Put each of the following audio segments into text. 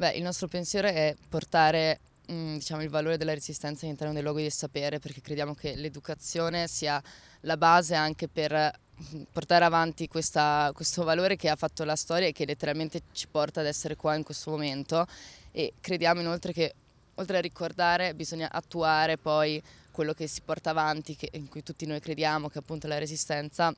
Beh, il nostro pensiero è portare mh, mm, diciamo, il valore della resistenza all'interno dei luoghi del sapere perché crediamo che l'educazione sia la base anche per mm, portare avanti questa, questo valore che ha fatto la storia e che letteralmente ci porta ad essere qua in questo momento e crediamo inoltre che oltre a ricordare bisogna attuare poi quello che si porta avanti, che, in cui tutti noi crediamo, che è appunto la resistenza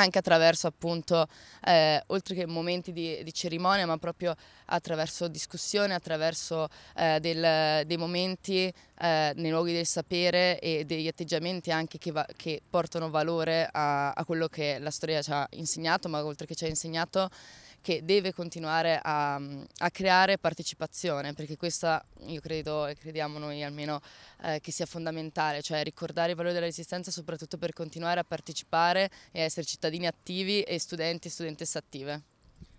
anche attraverso appunto, eh, oltre che momenti di, di, cerimonia, ma proprio attraverso discussione, attraverso eh, del, dei momenti eh, nei luoghi del sapere e degli atteggiamenti anche che, va, che portano valore a, a, quello che la storia ci ha insegnato, ma oltre che ci ha insegnato che deve continuare a, a creare partecipazione, perché questa io credo e crediamo noi almeno eh, che sia fondamentale, cioè ricordare i valori della resistenza soprattutto per continuare a partecipare e essere cittadini attivi e studenti e studentesse attive.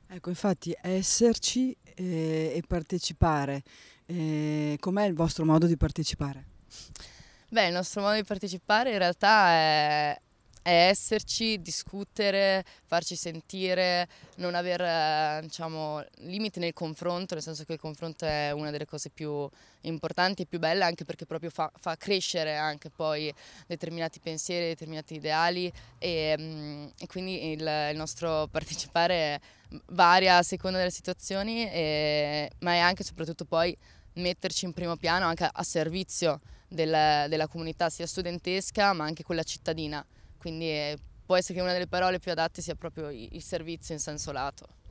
Ecco, infatti esserci eh, e partecipare. Eh, com'è il vostro modo di partecipare? Beh, il nostro modo di partecipare in realtà è, è esserci, discutere, farci sentire, non avere eh, diciamo, limiti nel confronto, nel senso che il confronto è una delle cose più importanti e più belle anche perché proprio fa, fa crescere anche poi determinati pensieri, determinati ideali e, mm, e quindi il, il, nostro partecipare varia a seconda delle situazioni, e, ma è anche e soprattutto poi metterci in primo piano anche a servizio della, della comunità sia studentesca ma anche quella cittadina quindi eh, può essere che una delle parole più adatte sia proprio il servizio in senso lato.